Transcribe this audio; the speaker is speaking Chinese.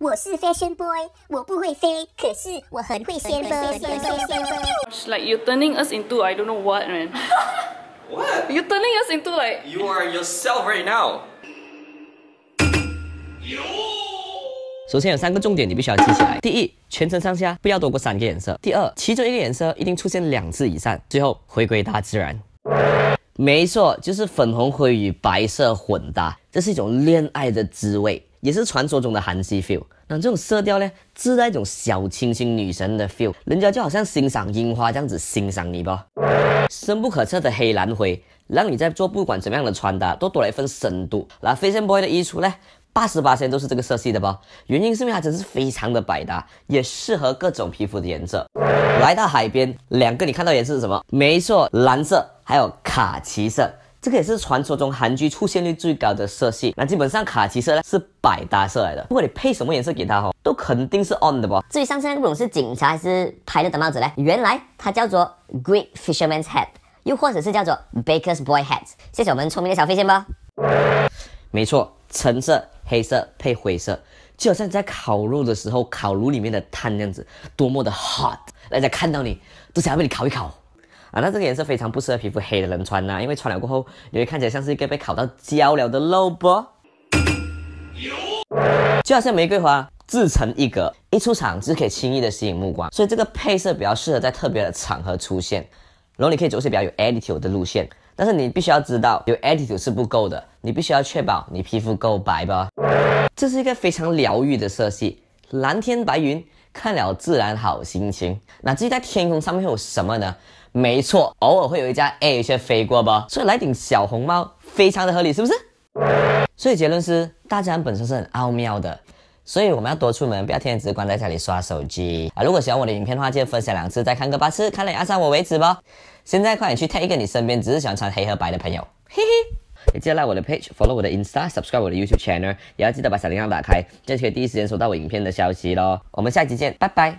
我是 fashion boy，我不会飞，可是我很会先锋。Like you're turning us into I don't know what man. What? You r e turning us into like? You are yourself right now. 首先有三个重点，你必须要记起来。第一，全程上下不要多过三个颜色。第二，其中一个颜色一定出现两次以上。最后回归大自然。没错，就是粉红灰与白色混搭，这是一种恋爱的滋味。也是传说中的韩系 feel，那这种色调呢，自带一种小清新女神的 feel，人家就好像欣赏樱花这样子欣赏你吧。深不可测的黑蓝灰，让你在做不管怎么样的穿搭，都多了一份深度。那飞线 boy 的衣橱呢，八十八都是这个色系的吧？原因是因为它真是非常的百搭，也适合各种皮肤的颜色。来到海边，两个你看到颜色是什么？没错，蓝色还有卡其色。这个也是传说中韩剧出现率最高的色系，那基本上卡其色呢是百搭色来的，不管你配什么颜色给它哈，都肯定是 on 的不。至于上那个物是警察还是拍的的帽子呢？原来它叫做 Great Fisherman's Hat，又或者是叫做 Baker's Boy Hat。谢谢我们聪明的小飞仙吧。没错，橙色、黑色配灰色，就好像在烤肉的时候烤炉里面的炭那样子，多么的 hot，大家看到你都想被你烤一烤。啊，那这个颜色非常不适合皮肤黑的人穿呐，因为穿了过后，你会看起来像是一个被烤到焦了的肉不？就好像玫瑰花自成一格，一出场就可以轻易的吸引目光，所以这个配色比较适合在特别的场合出现。然后你可以走一些比较有 attitude 的路线，但是你必须要知道，有 attitude 是不够的，你必须要确保你皮肤够白吧。这是一个非常疗愈的色系，蓝天白云。看了自然好心情。那至于在天空上面会有什么呢？没错，偶尔会有一架 A H 飞过不，所以来顶小红帽非常的合理，是不是？所以结论是，大自然本身是很奥妙的，所以我们要多出门，不要天天只关在家里刷手机啊！如果喜欢我的影片的话，记得分享两次再看个八次，看了也爱上我为止吧。现在快点去推一个你身边只是喜欢穿黑和白的朋友，嘿嘿。也记得来我的 page，follow 我的 i n s t a s u b s c r i b e 我的 YouTube channel，也要记得把小铃铛打开，这样就可以第一时间收到我影片的消息喽。我们下期见，拜拜。